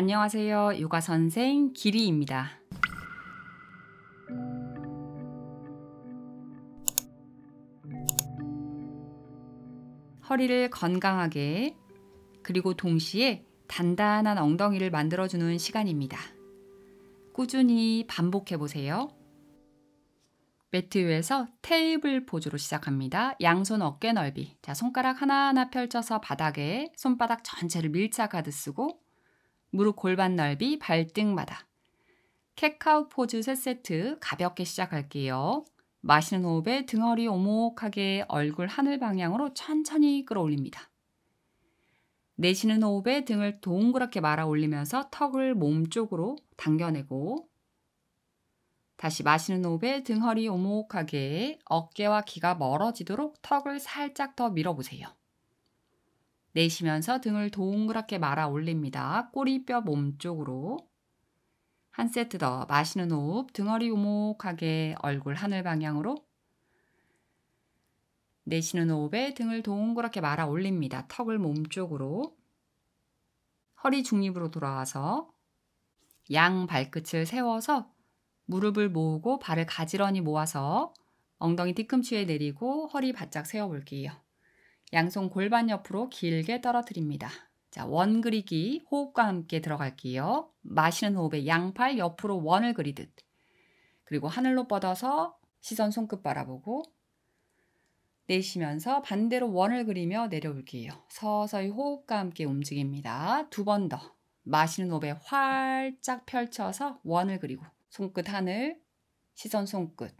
안녕하세요. 요가 선생 기리입니다. 허리를 건강하게 그리고 동시에 단단한 엉덩이를 만들어주는 시간입니다. 꾸준히 반복해 보세요. 매트 위에서 테이블 포즈로 시작합니다. 양손 어깨 넓이. 자, 손가락 하나하나 펼쳐서 바닥에 손바닥 전체를 밀착하듯 쓰고 무릎 골반 넓이 발등마다. 캐카우 포즈 3세트 가볍게 시작할게요. 마시는 호흡에 등허리 오목하게 얼굴 하늘 방향으로 천천히 끌어올립니다. 내쉬는 호흡에 등을 동그랗게 말아 올리면서 턱을 몸 쪽으로 당겨내고 다시 마시는 호흡에 등허리 오목하게 어깨와 귀가 멀어지도록 턱을 살짝 더 밀어보세요. 내쉬면서 등을 동그랗게 말아 올립니다. 꼬리뼈 몸쪽으로. 한 세트 더 마시는 호흡, 등허리 오목하게 얼굴 하늘 방향으로. 내쉬는 호흡에 등을 동그랗게 말아 올립니다. 턱을 몸쪽으로. 허리 중립으로 돌아와서 양 발끝을 세워서 무릎을 모으고 발을 가지런히 모아서 엉덩이 뒤꿈치에 내리고 허리 바짝 세워볼게요. 양손 골반 옆으로 길게 떨어뜨립니다. 자, 원 그리기 호흡과 함께 들어갈게요. 마시는 호흡에 양팔 옆으로 원을 그리듯. 그리고 하늘로 뻗어서 시선 손끝 바라보고 내쉬면서 반대로 원을 그리며 내려올게요. 서서히 호흡과 함께 움직입니다. 두 번 더. 마시는 호흡에 활짝 펼쳐서 원을 그리고 손끝 하늘, 시선 손끝.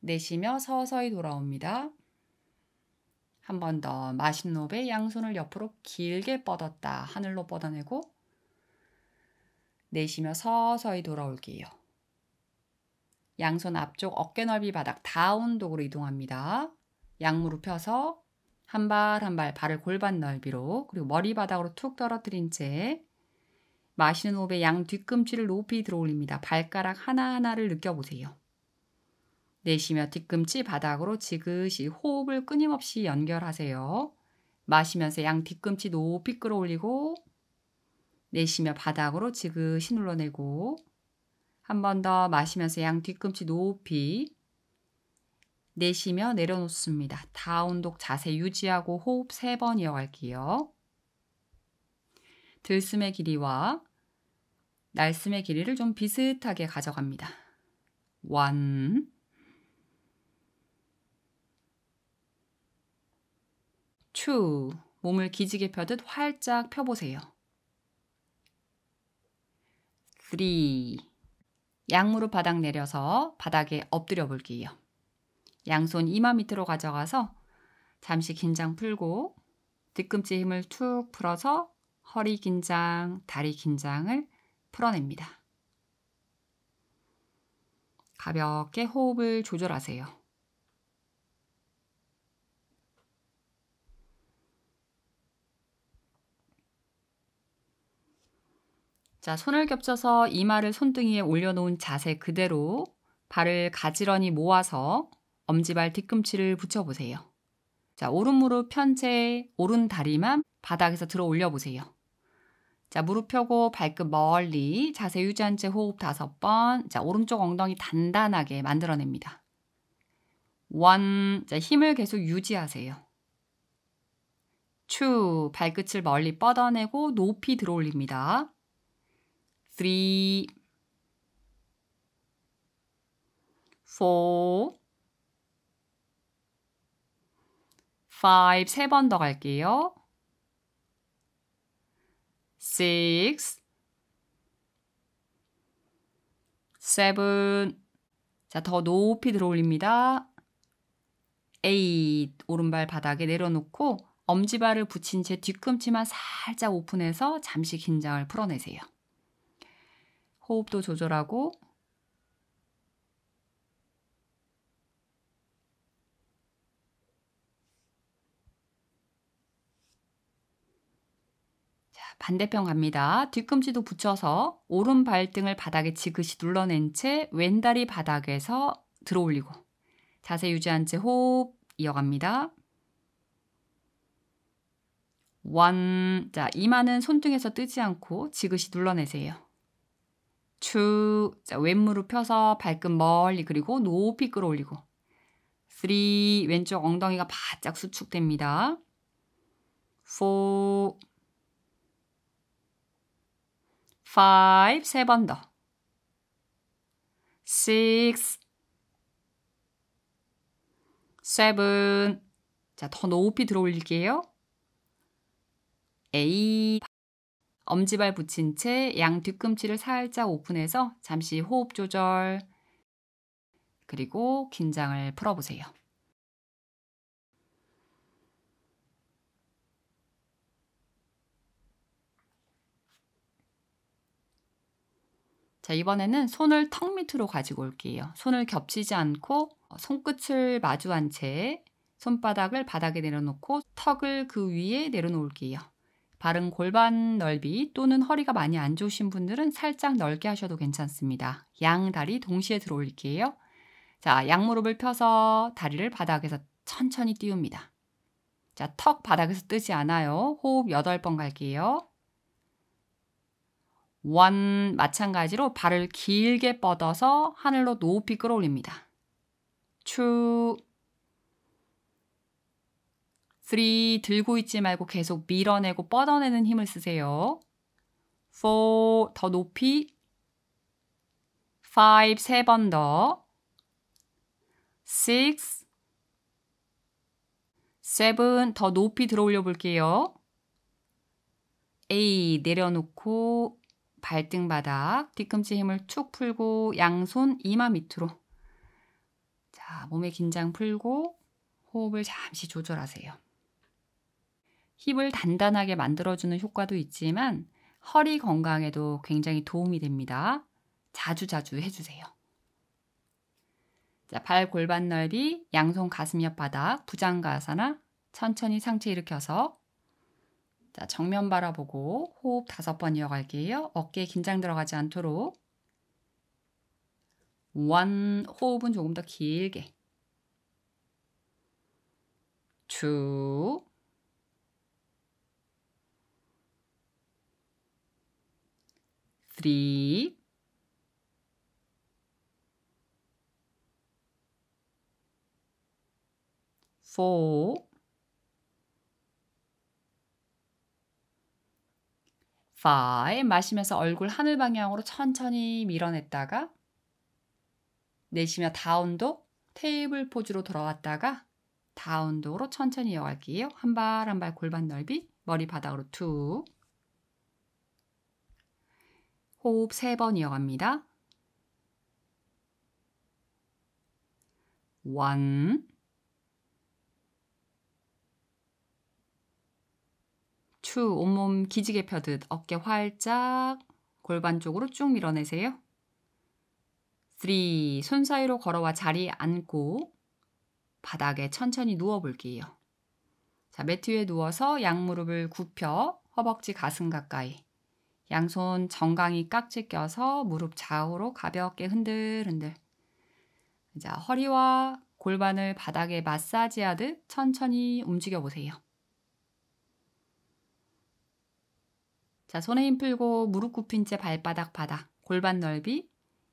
내쉬며 서서히 돌아옵니다. 한번더 마신 홉의 양손을 옆으로 길게 뻗었다 하늘로 뻗어내고 내쉬며 서서히 돌아올게요. 양손 앞쪽 어깨 넓이 바닥 다운독으로 이동합니다. 양무릎 펴서 한 발 한 발 발을 골반 넓이로 그리고 머리 바닥으로 툭 떨어뜨린 채 마시는 호흡에 양 뒤꿈치를 높이 들어 올립니다. 발가락 하나하나를 느껴보세요. 내쉬며 뒤꿈치 바닥으로 지그시 호흡을 끊임없이 연결하세요. 마시면서 양 뒤꿈치 높이 끌어올리고 내쉬며 바닥으로 지그시 눌러내고 한 번 더 마시면서 양 뒤꿈치 높이 내쉬며 내려놓습니다. 다운독 자세 유지하고 호흡 3번 이어갈게요. 들숨의 길이와 날숨의 길이를 좀 비슷하게 가져갑니다. 원 2. 몸을 기지개 펴듯 활짝 펴보세요. 3. 양무릎 바닥 내려서 바닥에 엎드려 볼게요. 양손 이마 밑으로 가져가서 잠시 긴장 풀고 뒤꿈치 힘을 툭 풀어서 허리 긴장, 다리 긴장을 풀어냅니다. 가볍게 호흡을 조절하세요. 자, 손을 겹쳐서 이마를 손등이에 올려놓은 자세 그대로 발을 가지런히 모아서 엄지발 뒤꿈치를 붙여보세요. 자, 오른 무릎 편채 오른 다리만 바닥에서 들어 올려보세요. 자, 무릎 펴고 발끝 멀리 자세 유지한 채 호흡 다섯 번. 자, 오른쪽 엉덩이 단단하게 만들어냅니다. 원. 자, 힘을 계속 유지하세요. 추. 발끝을 멀리 뻗어내고 높이 들어 올립니다. three, four, five 세 번 더 갈게요. six, seven 자, 더 높이 들어 올립니다. eight 오른발 바닥에 내려놓고 엄지발을 붙인 채 뒤꿈치만 살짝 오픈해서 잠시 긴장을 풀어내세요. 호흡도 조절하고 반대편 갑니다. 뒤꿈치도 붙여서 오른 발등을 바닥에 지그시 눌러낸 채 왼다리 바닥에서 들어 올리고 자세 유지한 채 호흡 이어갑니다. 원. 자, 이마는 손등에서 뜨지 않고 지그시 눌러내세요. t 자, 왼무릎 펴서 발끝 멀리 그리고 높이 끌어올리고. 3 왼쪽 엉덩이가 바짝 수축됩니다. 4 5 u r 세번 더. s i 자, 더 높이 들어 올릴게요. 8 엄지발 붙인 채 양 뒤꿈치를 살짝 오픈해서 잠시 호흡 조절, 그리고 긴장을 풀어보세요. 자, 이번에는 손을 턱 밑으로 가지고 올게요. 손을 겹치지 않고 손끝을 마주한 채 손바닥을 바닥에 내려놓고 턱을 그 위에 내려놓을게요. 발른 골반 넓이 또는 허리가 많이 안 좋으신 분들은 살짝 넓게 하셔도 괜찮습니다. 양 다리 동시에 들어올릴게요. 자, 양무릎을 펴서 다리를 바닥에서 천천히 띄웁니다. 자, 턱 바닥에서 뜨지 않아요. 호흡 8번 갈게요. 원 마찬가지로 발을 길게 뻗어서 하늘로 높이 끌어올립니다. 축. 3. 들고 있지 말고 계속 밀어내고 뻗어내는 힘을 쓰세요. 4. 더 높이. 5. 세번 더. 6. 7. 더 높이 들어 올려 볼게요. 8. 내려놓고 발등바닥, 뒤꿈치 힘을 툭 풀고 양손 이마 밑으로. 자, 몸의 긴장 풀고 호흡을 잠시 조절하세요. 힙을 단단하게 만들어주는 효과도 있지만 허리 건강에도 굉장히 도움이 됩니다. 자주자주 해주세요. 자, 발 골반 넓이, 양손 가슴 옆 바닥, 부장 가사나 천천히 상체 일으켜서 자, 정면 바라보고 호흡 다섯 번 이어갈게요. 어깨에 긴장 들어가지 않도록 원 호흡은 조금 더 길게 쭉 three, four, five 마시면서 얼굴 하늘 방향으로 천천히 밀어냈다가 내쉬며 다운독 테이블 포즈로 돌아왔다가 다운독으로 천천히 이어갈게요. 한 발 한 발 골반 넓이 머리 바닥으로 툭 호흡 3번 이어갑니다. 원, 추, 온몸 기지개 펴듯 어깨 활짝 골반 쪽으로 쭉 밀어내세요. 3. 손 사이로 걸어와 자리 앉고 바닥에 천천히 누워볼게요. 자, 매트 위에 누워서 양무릎을 굽혀 허벅지 가슴 가까이 양손 정강이 깍지 껴서 무릎 좌우로 가볍게 흔들흔들. 자, 허리와 골반을 바닥에 마사지하듯 천천히 움직여 보세요. 자, 손에 힘 풀고 무릎 굽힌 채 발바닥 바닥, 골반 넓이,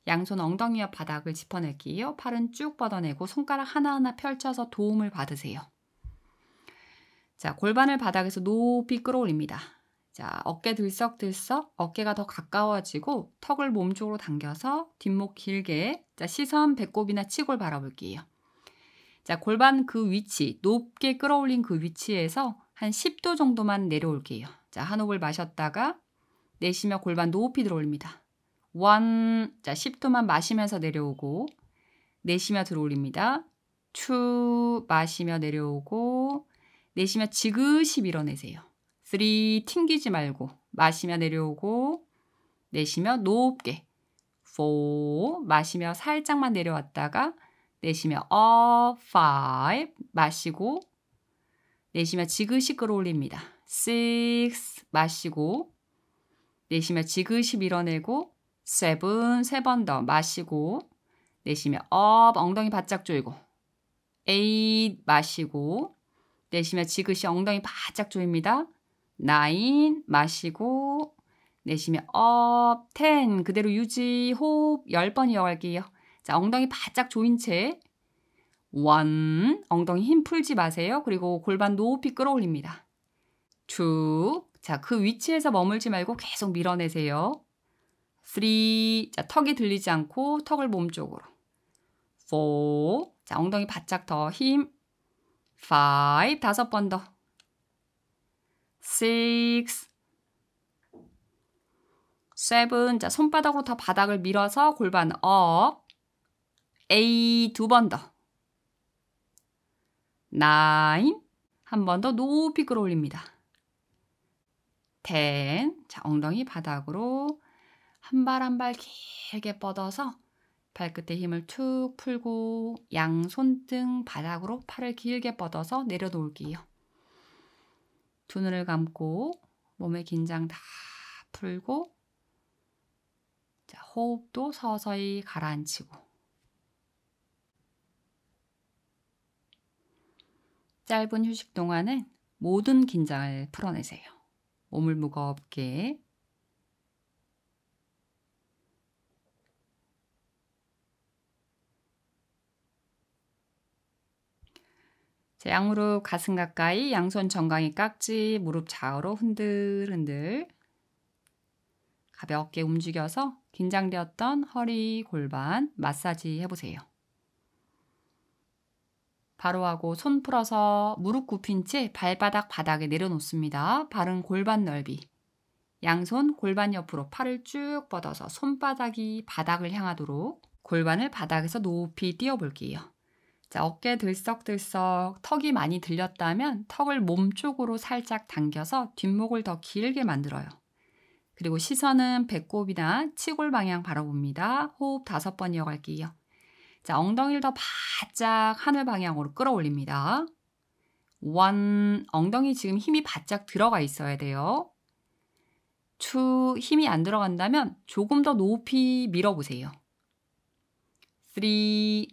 양손 엉덩이 옆 바닥을 짚어낼게요. 팔은 쭉 뻗어내고 손가락 하나하나 펼쳐서 도움을 받으세요. 자, 골반을 바닥에서 높이 끌어올립니다. 자, 어깨 들썩들썩, 어깨가 더 가까워지고 턱을 몸쪽으로 당겨서 뒷목 길게. 자, 시선 배꼽이나 치골 바라볼게요. 자, 골반 그 위치, 높게 끌어올린 그 위치에서 한 10도 정도만 내려올게요. 자, 한 호흡을 마셨다가 내쉬며 골반 높이 들어올립니다. 원, 자, 10도만 마시면서 내려오고 내쉬며 들어올립니다. 추, 마시며 내려오고 내쉬며 지그시 밀어내세요. 쓰리 튕기지 말고 마시며 내려오고 내쉬며 높게 4 마시며 살짝만 내려왔다가 내쉬며 up 5 마시고 내쉬며 지그시 끌어올립니다. 6 마시고 내쉬며 지그시 밀어내고 7 3번 더 마시고 내쉬며 u 엉덩이 바짝 조이고 8 마시고 내쉬며 지그시 엉덩이 바짝 조입니다. 나인 마시고 내쉬면 업, 텐 그대로 유지, 호흡 10번 이어갈게요. 자, 엉덩이 바짝 조인 채 원, 엉덩이 힘 풀지 마세요. 그리고 골반 높이 끌어올립니다. 쭉, 자, 그 위치에서 머물지 말고 계속 밀어내세요. 3, 자, 턱이 들리지 않고 턱을 몸쪽으로. 4, 자, 엉덩이 바짝 더 힘. 5, 다섯 번 더. six, seven. 자, 손바닥으로 더 바닥을 밀어서 골반 up. A 두번 더. nine. 한 번 더 높이 끌어올립니다. ten. 자, 엉덩이 바닥으로 한 발 한 발 길게 뻗어서 발끝에 힘을 툭 풀고 양손등 바닥으로 팔을 길게 뻗어서 내려놓을게요. 두 눈을 감고 몸의 긴장 다 풀고 자, 호흡도 서서히 가라앉히고 짧은 휴식 동안은 모든 긴장을 풀어내세요. 몸을 무겁게 양무릎 가슴 가까이, 양손 정강이 깍지, 무릎 좌우로 흔들흔들 가볍게 움직여서 긴장되었던 허리, 골반 마사지 해보세요. 바로 하고 손 풀어서 무릎 굽힌 채 발바닥 바닥에 내려놓습니다. 발은 골반 넓이. 양손 골반 옆으로 팔을 쭉 뻗어서 손바닥이 바닥을 향하도록 골반을 바닥에서 높이 띄워볼게요. 자, 어깨 들썩들썩 턱이 많이 들렸다면 턱을 몸쪽으로 살짝 당겨서 뒷목을 더 길게 만들어요. 그리고 시선은 배꼽이나 치골 방향 바라봅니다. 호흡 다섯 번 이어갈게요. 자, 엉덩이를 더 바짝 하늘 방향으로 끌어올립니다. 원, 엉덩이 지금 힘이 바짝 들어가 있어야 돼요. 투, 힘이 안 들어간다면 조금 더 높이 밀어보세요. 쓰리,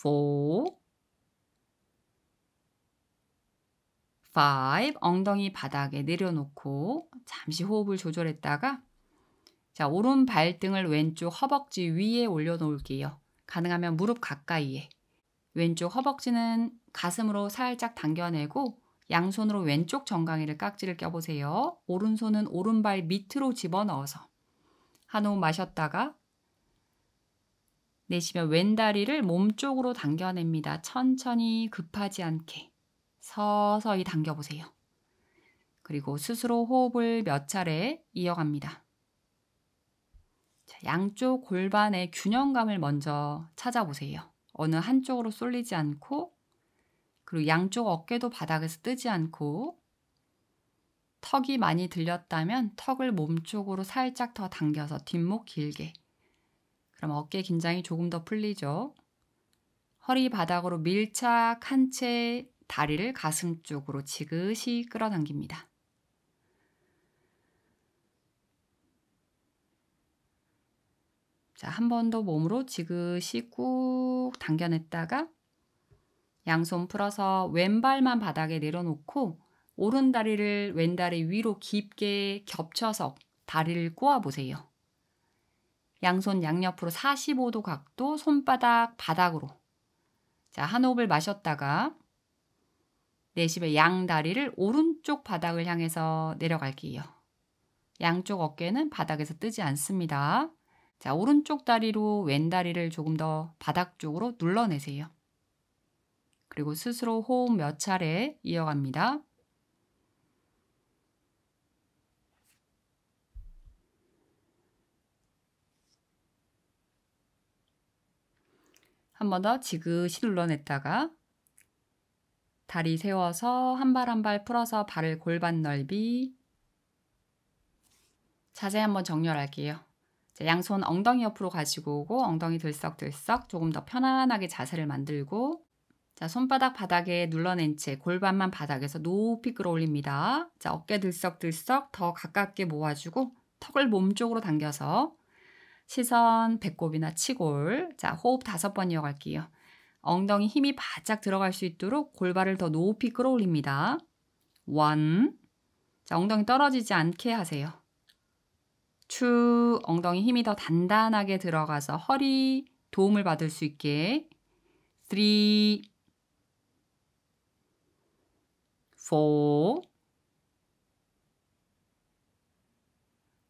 four, five 엉덩이 바닥에 내려놓고 잠시 호흡을 조절했다가 자 오른 발등을 왼쪽 허벅지 위에 올려놓을게요. 가능하면 무릎 가까이에 왼쪽 허벅지는 가슴으로 살짝 당겨내고 양손으로 왼쪽 정강이를 깍지를 껴보세요. 오른손은 오른발 밑으로 집어넣어서 한 호흡 마셨다가 내쉬면 왼다리를 몸쪽으로 당겨냅니다. 천천히 급하지 않게 서서히 당겨보세요. 그리고 스스로 호흡을 몇 차례 이어갑니다. 자, 양쪽 골반의 균형감을 먼저 찾아보세요. 어느 한쪽으로 쏠리지 않고 그리고 양쪽 어깨도 바닥에서 뜨지 않고 턱이 많이 들렸다면 턱을 몸쪽으로 살짝 더 당겨서 뒷목 길게 그럼 어깨 긴장이 조금 더 풀리죠. 허리 바닥으로 밀착한 채 다리를 가슴 쪽으로 지그시 끌어당깁니다. 자, 한 번 더 몸으로 지그시 꾹 당겨냈다가 양손 풀어서 왼발만 바닥에 내려놓고 오른 다리를 왼 다리 위로 깊게 겹쳐서 다리를 꼬아 보세요. 양손 양옆으로 45도 각도 손바닥 바닥으로 자, 한 호흡을 마셨다가 내쉬며 양다리를 오른쪽 바닥을 향해서 내려갈게요. 양쪽 어깨는 바닥에서 뜨지 않습니다. 자, 오른쪽 다리로 왼 다리를 조금 더 바닥 쪽으로 눌러내세요. 그리고 스스로 호흡 몇 차례 이어갑니다. 한번더 지그시 눌러냈다가 다리 세워서 한 발 한 발 풀어서 발을 골반 넓이 자세 한번 정렬할게요. 자, 양손 엉덩이 옆으로 가지고 오고 엉덩이 들썩들썩 조금 더 편안하게 자세를 만들고 자, 손바닥 바닥에 눌러낸 채 골반만 바닥에서 높이 끌어올립니다. 자, 어깨 들썩들썩 더 가깝게 모아주고 턱을 몸쪽으로 당겨서 시선, 배꼽이나 치골. 자, 호흡 다섯 번 이어갈게요. 엉덩이 힘이 바짝 들어갈 수 있도록 골발을 더 높이 끌어올립니다. 원. 자, 엉덩이 떨어지지 않게 하세요. 추. 엉덩이 힘이 더 단단하게 들어가서 허리 도움을 받을 수 있게. 3 4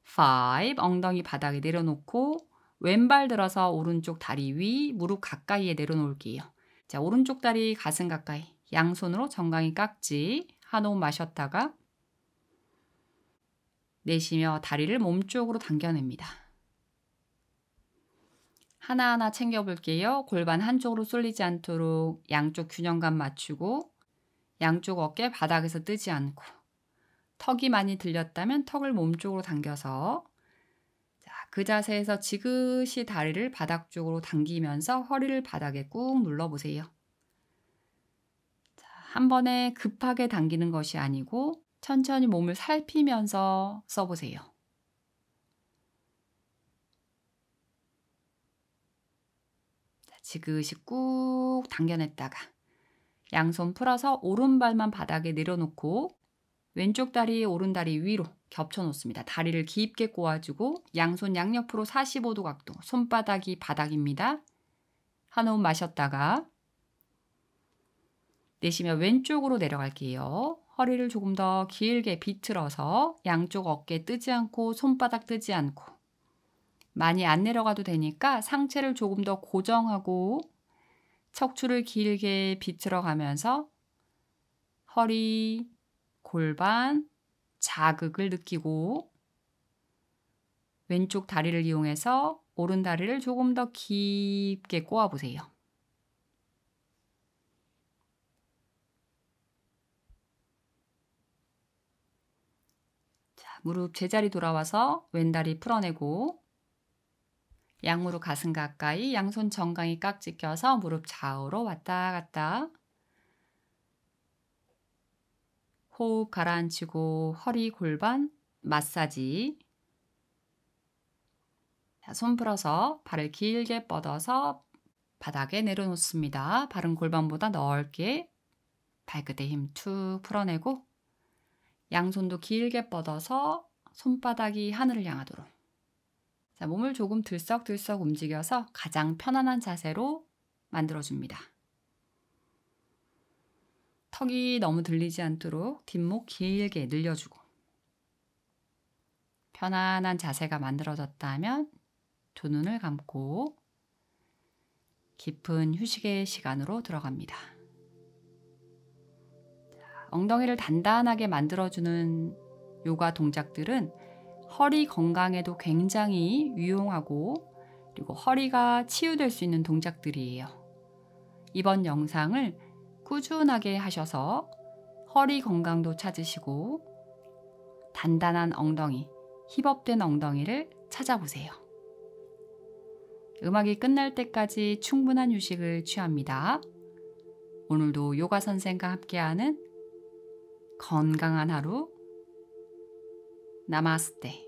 5. 엉덩이 바닥에 내려놓고 왼발 들어서 오른쪽 다리 위 무릎 가까이에 내려놓을게요. 자, 오른쪽 다리 가슴 가까이. 양손으로 정강이 깍지 한 호흡 마셨다가 내쉬며 다리를 몸쪽으로 당겨냅니다. 하나하나 챙겨볼게요. 골반 한쪽으로 쏠리지 않도록 양쪽 균형감 맞추고 양쪽 어깨 바닥에서 뜨지 않고 턱이 많이 들렸다면 턱을 몸쪽으로 당겨서 자, 그 자세에서 지그시 다리를 바닥 쪽으로 당기면서 허리를 바닥에 꾹 눌러보세요. 자, 한 번에 급하게 당기는 것이 아니고 천천히 몸을 살피면서 써보세요. 지그시 꾹 당겨냈다가 양손 풀어서 오른발만 바닥에 내려놓고 왼쪽 다리, 오른 다리 위로 겹쳐 놓습니다. 다리를 깊게 꼬아주고 양손 양옆으로 45도 각도, 손바닥이 바닥입니다. 한 호흡 마셨다가 내쉬며 왼쪽으로 내려갈게요. 허리를 조금 더 길게 비틀어서 양쪽 어깨 뜨지 않고 손바닥 뜨지 않고 많이 안 내려가도 되니까 상체를 조금 더 고정하고 척추를 길게 비틀어 가면서 허리, 골반, 자극을 느끼고 왼쪽 다리를 이용해서 오른 다리를 조금 더 깊게 꼬아 보세요. 자, 무릎 제자리 돌아와서 왼다리 풀어내고 양무릎 가슴 가까이 양손 정강이 깍지껴서 무릎 좌우로 왔다 갔다 호흡 가라앉히고 허리 골반 마사지. 자, 손 풀어서 발을 길게 뻗어서 바닥에 내려놓습니다. 발은 골반보다 넓게 발끝에 힘 툭 풀어내고 양손도 길게 뻗어서 손바닥이 하늘을 향하도록. 자, 몸을 조금 들썩들썩 움직여서 가장 편안한 자세로 만들어줍니다. 턱이 너무 들리지 않도록 뒷목 길게 늘려주고 편안한 자세가 만들어졌다면 두 눈을 감고 깊은 휴식의 시간으로 들어갑니다. 엉덩이를 단단하게 만들어주는 요가 동작들은 허리 건강에도 굉장히 유용하고 그리고 허리가 치유될 수 있는 동작들이에요. 이번 영상을 꾸준하게 하셔서 허리 건강도 찾으시고 단단한 엉덩이, 힙업된 엉덩이를 찾아보세요. 음악이 끝날 때까지 충분한 휴식을 취합니다. 오늘도 요가 선생과 함께하는 건강한 하루 나마스테